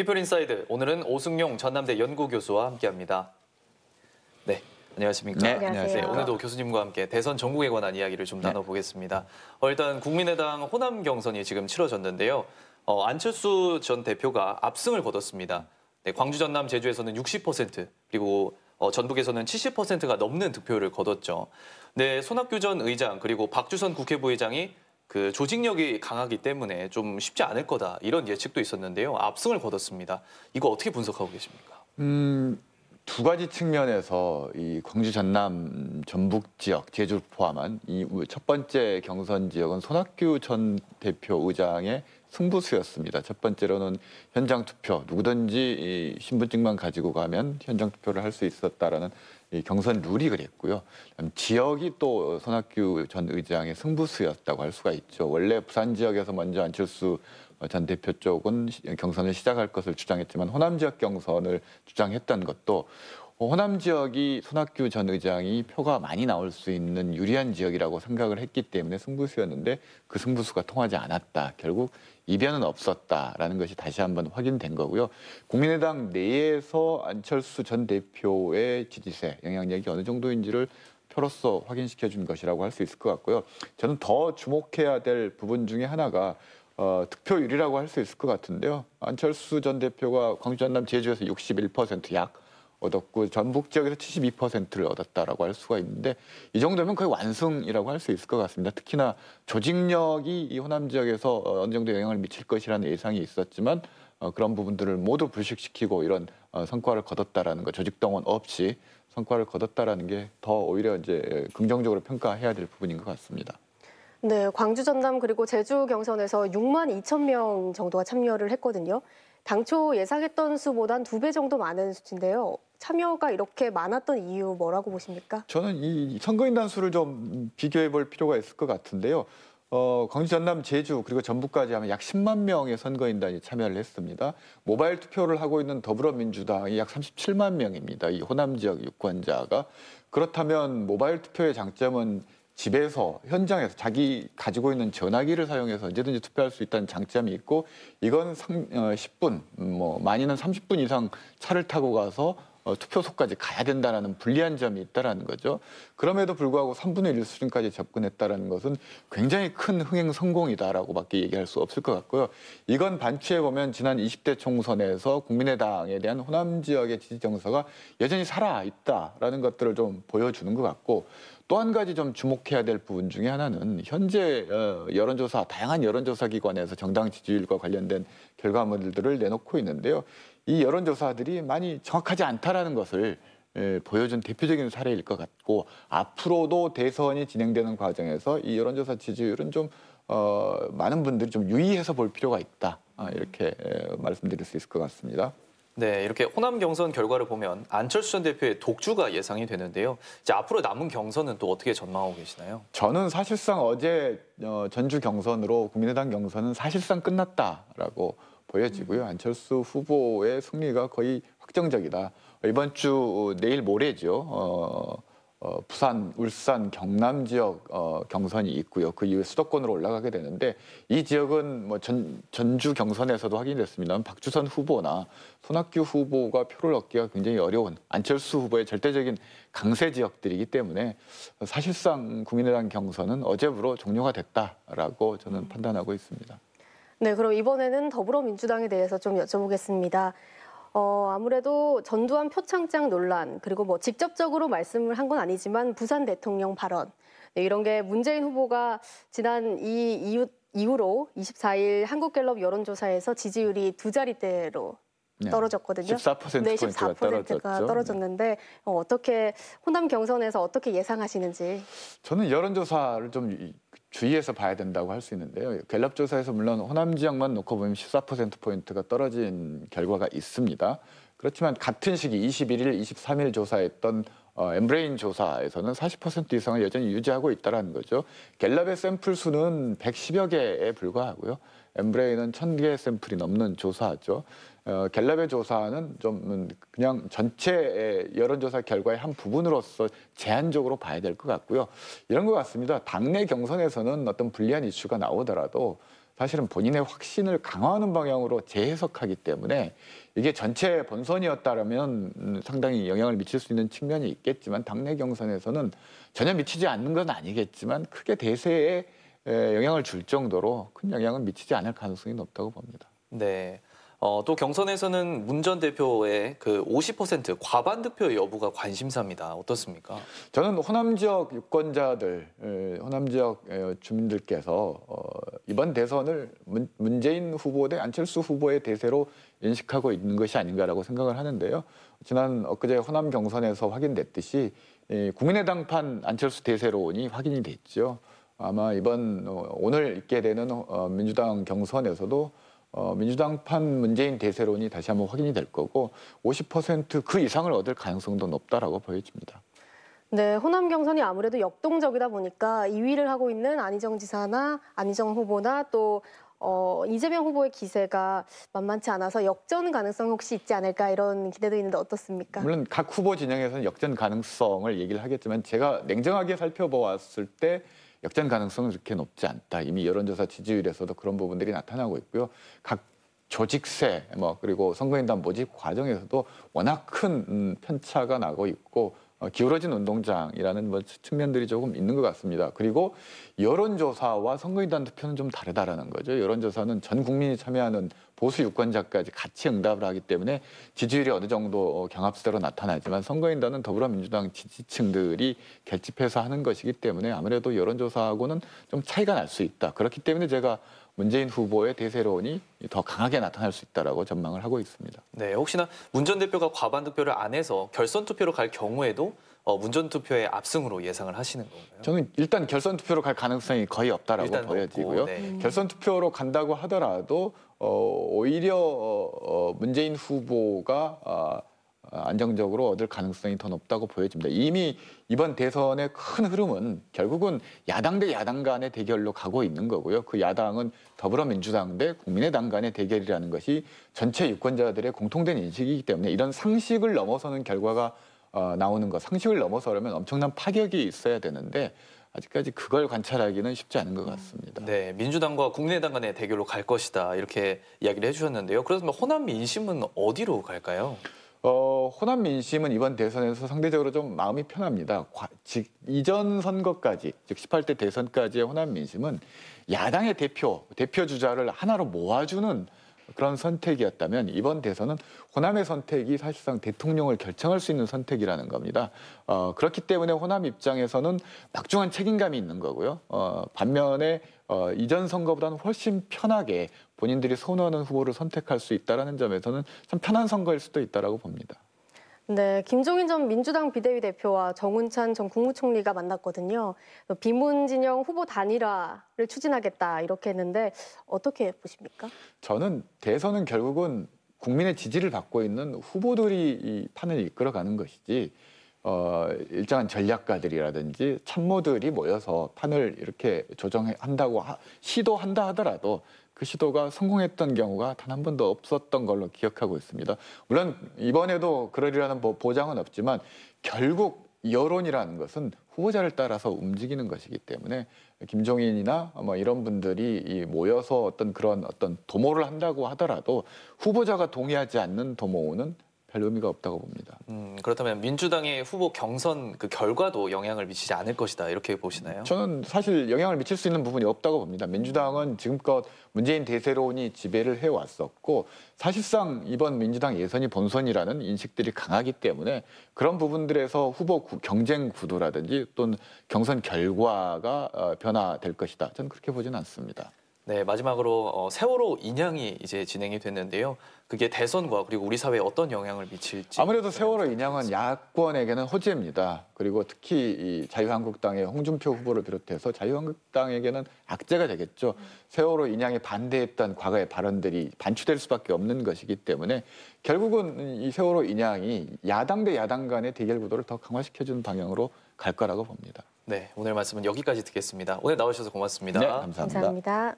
히플인사이드 오늘은 오승용 전남대 연구교수와 함께합니다. 네. 안녕하십니까? 네, 안녕하세요. 네, 오늘도 교수님과 함께 대선 전국에 관한 이야기를 좀 네. 나눠보겠습니다. 어, 일단 국민의당 호남 경선이 지금 치러졌는데요. 어, 안철수 전 대표가 압승을 거뒀습니다. 네, 광주, 전남, 제주에서는 60% 그리고 어, 전북에서는 70%가 넘는 득표를 거뒀죠. 네, 손학규 전 의장 그리고 박주선 국회부의장이 그 조직력이 강하기 때문에 좀 쉽지 않을 거다 이런 예측도 있었는데요. 압승을 거뒀습니다. 이거 어떻게 분석하고 계십니까? 음, 두 가지 측면에서 이 광주 전남 전북 지역 제주 를 포함한 이 첫 번째 경선 지역은 손학규 전 대표 의장의 승부수였습니다. 첫 번째로는 현장 투표 누구든지 이 신분증만 가지고 가면 현장 투표를 할 수 있었다라는 경선 룰이 그랬고요. 지역이 또 손학규 전 의장의 승부수였다고 할 수가 있죠. 원래 부산 지역에서 먼저 안철수 전 대표 쪽은 경선을 시작할 것을 주장했지만 호남 지역 경선을 주장했던 것도 뭐 호남 지역이 손학규 전 의장이 표가 많이 나올 수 있는 유리한 지역이라고 생각을 했기 때문에 승부수였는데 그 승부수가 통하지 않았다. 결국 이변은 없었다라는 것이 다시 한번 확인된 거고요. 국민의당 내에서 안철수 전 대표의 지지세 영향력이 어느 정도인지를 표로서 확인시켜 준 것이라고 할 수 있을 것 같고요. 저는 더 주목해야 될 부분 중에 하나가 어, 득표율이라고 할 수 있을 것 같은데요. 안철수 전 대표가 광주 전남 제주에서 61%약 얻었고 전북 지역에서 72%를 얻었다라고 할 수가 있는데 이 정도면 거의 완승이라고 할 수 있을 것 같습니다. 특히나 조직력이 이 호남 지역에서 어, 어느 정도 영향을 미칠 것이라는 예상이 있었지만 어, 그런 부분들을 모두 불식시키고 이런 어, 성과를 거뒀다라는 거 조직 동원 없이 성과를 거뒀다라는 게 더 오히려 이제 긍정적으로 평가해야 될 부분인 것 같습니다. 네, 광주 전남 그리고 제주 경선에서 6만 2천 명 정도가 참여를 했거든요. 당초 예상했던 수보단 두배 정도 많은 수치인데요. 참여가 이렇게 많았던 이유 뭐라고 보십니까? 저는 이 선거인단 수를 좀 비교해 볼 필요가 있을 것 같은데요. 어, 광주, 전남, 제주 그리고 전북까지 하면 약 10만 명의 선거인단이 참여를 했습니다. 모바일 투표를 하고 있는 더불어민주당이 약 37만 명입니다. 이 호남 지역 유권자가 그렇다면 모바일 투표의 장점은 집에서 현장에서 자기 가지고 있는 전화기를 사용해서 언제든지 투표할 수 있다는 장점이 있고 이건 3, 어, 10분 음, 뭐 많이는 30분 이상 차를 타고 가서 어, 투표소까지 가야 된다라는 불리한 점이 있다라는 거죠. 그럼에도 불구하고 3분의 1 수준까지 접근했다라는 것은 굉장히 큰 흥행 성공이다라고밖에 얘기할 수 없을 것 같고요. 이건 반추해 보면 지난 20대 총선에서 국민의당에 대한 호남 지역의 지지 정서가 여전히 살아 있다라는 것들을 좀 보여주는 것 같고 또한 가지 좀 주목해야 될 부분 중에 하나는 현재 어, 여론조사 다양한 여론조사 기관에서 정당 지지율과 관련된 결과물들을 내놓고 있는데요. 이 여론조사들이 많이 정확하지 않다라는 것을 예, 보여준 대표적인 사례일 것 같고 앞으로도 대선이 진행되는 과정에서 이 여론조사 지지율은 좀 어, 많은 분들이 좀 유의해서 볼 필요가 있다. 아, 이렇게 예, 말씀드릴 수 있을 것 같습니다. 네, 이렇게 호남 경선 결과를 보면 안철수 전 대표의 독주가 예상이 되는데요. 이제 앞으로 남은 경선은 또 어떻게 전망하고 계시나요? 저는 사실상 어제 어, 전주 경선으로 국민의당 경선은 사실상 끝났다라고 보여지고요. 안철수 후보의 승리가 거의 확정적이다. 이번 주 어, 내일 모레죠. 어, 어, 부산, 울산, 경남 지역 어, 경선이 있고요. 그 이후에 수도권으로 올라가게 되는데 이 지역은 뭐 전, 전주 경선에서도 확인됐습니다만 박주선 후보나 손학규 후보가 표를 얻기가 굉장히 어려운 안철수 후보의 절대적인 강세 지역들이기 때문에 사실상 국민의당 경선은 어제부로 종료가 됐다라고 저는 음. 판단하고 있습니다. 네, 그럼 이번에는 더불어민주당에 대해서 좀 여쭤보겠습니다. 어, 아무래도 전두환 표창장 논란 그리고 뭐 직접적으로 말씀을 한 건 아니지만 부산 대통령 발언 네, 이런 게 문재인 후보가 지난 이 이후, 이후로 24일 한국갤럽 여론조사에서 지지율이 두 자리대로 네. 떨어졌거든요. 14% 네, 14%가 떨어졌는데 어, 어떻게 호남 경선에서 어떻게 예상하시는지? 저는 여론조사를 좀 주의해서 봐야 된다고 할 수 있는데요. 갤럽 조사에서 물론 호남 지역만 놓고 보면 14% 포인트가 떨어진 결과가 있습니다. 그렇지만 같은 시기 21일, 23일 조사했던 어, 엠브레인 조사에서는 40% 이상을 여전히 유지하고 있다는 거죠. 갤럽의 샘플 수는 110여 개에 불과하고요. 엠브레인은 1000개 샘플이 넘는 조사죠. 어, 갤럽의 조사는 좀 음, 그냥 전체 의 여론조사 결과의 한 부분으로서 제한적으로 봐야 될 것 같고요. 이런 것 같습니다. 당내 경선에서는 어떤 불리한 이슈가 나오더라도 사실은 본인의 확신을 강화하는 방향으로 재해석하기 때문에 이게 전체 본선이었다면 상당히 영향을 미칠 수 있는 측면이 있겠지만 당내 경선에서는 전혀 미치지 않는 건 아니겠지만 크게 대세에 영향을 줄 정도로 큰 영향을 미치지 않을 가능성이 높다고 봅니다. 네. 어, 또 경선에서는 문 전 대표의 그 50% 과반 득표 여부가 관심사입니다. 어떻습니까? 저는 호남 지역 유권자들, 호남 지역 주민들께서 어, 이번 대선을 문, 문재인 후보 대 안철수 후보의 대세로 인식하고 있는 것이 아닌가라고 생각을 하는데요. 지난 엊그제 호남 경선에서 확인됐듯이 국민의당판 안철수 대세론이 확인이 됐죠. 아마 이번 어, 오늘 있게 되는 어, 민주당 경선에서도 어, 민주당판 문재인 대세론이 다시 한번 확인이 될 거고 50%그 이상을 얻을 가능성도 높다라고 보여집니다. 네, 호남 경선이 아무래도 역동적이다 보니까 2위를 하고 있는 안희정 지사나 안희정 후보나 또 어, 이재명 후보의 기세가 만만치 않아서 역전 가능성 혹시 있지 않을까 이런 기대도 있는데 어떻습니까? 물론 각 후보 진영에서는 역전 가능성을 얘기를 하겠지만 제가 냉정하게 살펴보았을 때 역전 가능성은 그렇게 높지 않다. 이미 여론조사 지지율에서도 그런 부분들이 나타나고 있고요. 각 조직세 뭐 그리고 선거인단 모집 과정에서도 워낙 큰 음, 편차가 나고 있고 어, 기울어진 운동장이라는 뭐 측면들이 조금 있는 것 같습니다. 그리고 여론조사와 선거인단 투표는 좀 다르다라는 거죠. 여론조사는 전 국민이 참여하는 보수 유권자까지 같이 응답을 하기 때문에 지지율이 어느 정도 어, 경합수대로 나타나지만 선거인단은 더불어민주당 지지층들이 결집해서 하는 것이기 때문에 아무래도 여론조사하고는 좀 차이가 날 수 있다. 그렇기 때문에 제가 문재인 후보의 대세론이 더 강하게 나타날 수 있다라고 전망을 하고 있습니다. 네, 혹시나 문 전 대표가 과반 득표를 안 해서 결선 투표로 갈 경우에도 어, 문전 투표의 압승으로 예상을 하시는 건가요? 저는 일단 결선 투표로 갈 가능성이 거의 없다라고 보여지고요. 네. 음. 결선 투표로 간다고 하더라도 어, 오히려 어, 문재인 후보가 어, 안정적으로 얻을 가능성이 더 높다고 보여집니다. 이미 이번 대선의 큰 흐름은 결국은 야당 대 야당 간의 대결로 가고 있는 거고요. 그 야당은 더불어민주당 대 국민의당 간의 대결이라는 것이 전체 유권자들의 공통된 인식이기 때문에 이런 상식을 넘어서는 결과가 어, 나오는 거 상식을 넘어서려면 엄청난 파격이 있어야 되는데 아직까지 그걸 관찰하기는 쉽지 않은 것 같습니다. 네, 민주당과 국민의당 간의 대결로 갈 것이다 이렇게 이야기를 해주셨는데요. 그렇다면 호남 민심은 어디로 갈까요? 어, 호남 민심은 이번 대선에서 상대적으로 좀 마음이 편합니다. 과, 즉, 이전 선거까지, 즉 18대 대선까지의 호남 민심은 야당의 대표, 대표 주자를 하나로 모아주는 그런 선택이었다면 이번 대선은 호남의 선택이 사실상 대통령을 결정할 수 있는 선택이라는 겁니다. 어, 그렇기 때문에 호남 입장에서는 막중한 책임감이 있는 거고요. 어, 반면에 어, 이전 선거보다는 훨씬 편하게 본인들이 선호하는 후보를 선택할 수있다는 점에서는 참 편한 선거일 수도 있다고 봅니다. 네, 김종인 전 민주당 비대위 대표와 정운찬 전 국무총리가 만났거든요. 비문 진영 후보 단일화를 추진하겠다 이렇게 했는데 어떻게 보십니까? 저는 대선은 결국은 국민의 지지를 받고 있는 후보들이 이 판을 이끌어가는 것이지 어, 일정한 전략가들이라든지 참모들이 모여서 판을 이렇게 조정한다고 시도한다 하더라도 그 시도가 성공했던 경우가 단 한 번도 없었던 걸로 기억하고 있습니다. 물론 이번에도 그러리라는 보장은 없지만 결국 여론이라는 것은 후보자를 따라서 움직이는 것이기 때문에 김종인이나 뭐 이런 분들이 모여서 어떤 그런 어떤 도모를 한다고 하더라도 후보자가 동의하지 않는 도모는 별 의미가 없다고 봅니다. 음, 그렇다면 민주당의 후보 경선 그 결과도 영향을 미치지 않을 것이다 이렇게 보시나요? 저는 사실 영향을 미칠 수 있는 부분이 없다고 봅니다. 민주당은 지금껏 문재인 대세론이 지배를 해왔었고 사실상 이번 민주당 예선이 본선이라는 인식들이 강하기 때문에 그런 부분들에서 후보 구, 경쟁 구도라든지 또는 경선 결과가 어, 변화될 것이다. 저는 그렇게 보지는 않습니다. 네, 마지막으로 어, 세월호 인양이 이제 진행이 됐는데요. 그게 대선과 그리고 우리 사회에 어떤 영향을 미칠지. 아무래도 세월호 인양은 야권에게는 호재입니다. 그리고 특히 이 자유한국당의 홍준표 후보를 비롯해서 자유한국당에게는 악재가 되겠죠. 세월호 인양에 반대했던 과거의 발언들이 반추될 수밖에 없는 것이기 때문에 결국은 이 세월호 인양이 야당 대 야당 간의 대결 구도를 더 강화시켜주는 방향으로 갈 거라고 봅니다. 네, 오늘 말씀은 여기까지 듣겠습니다. 오늘 나오셔서 고맙습니다. 네, 감사합니다. 감사합니다.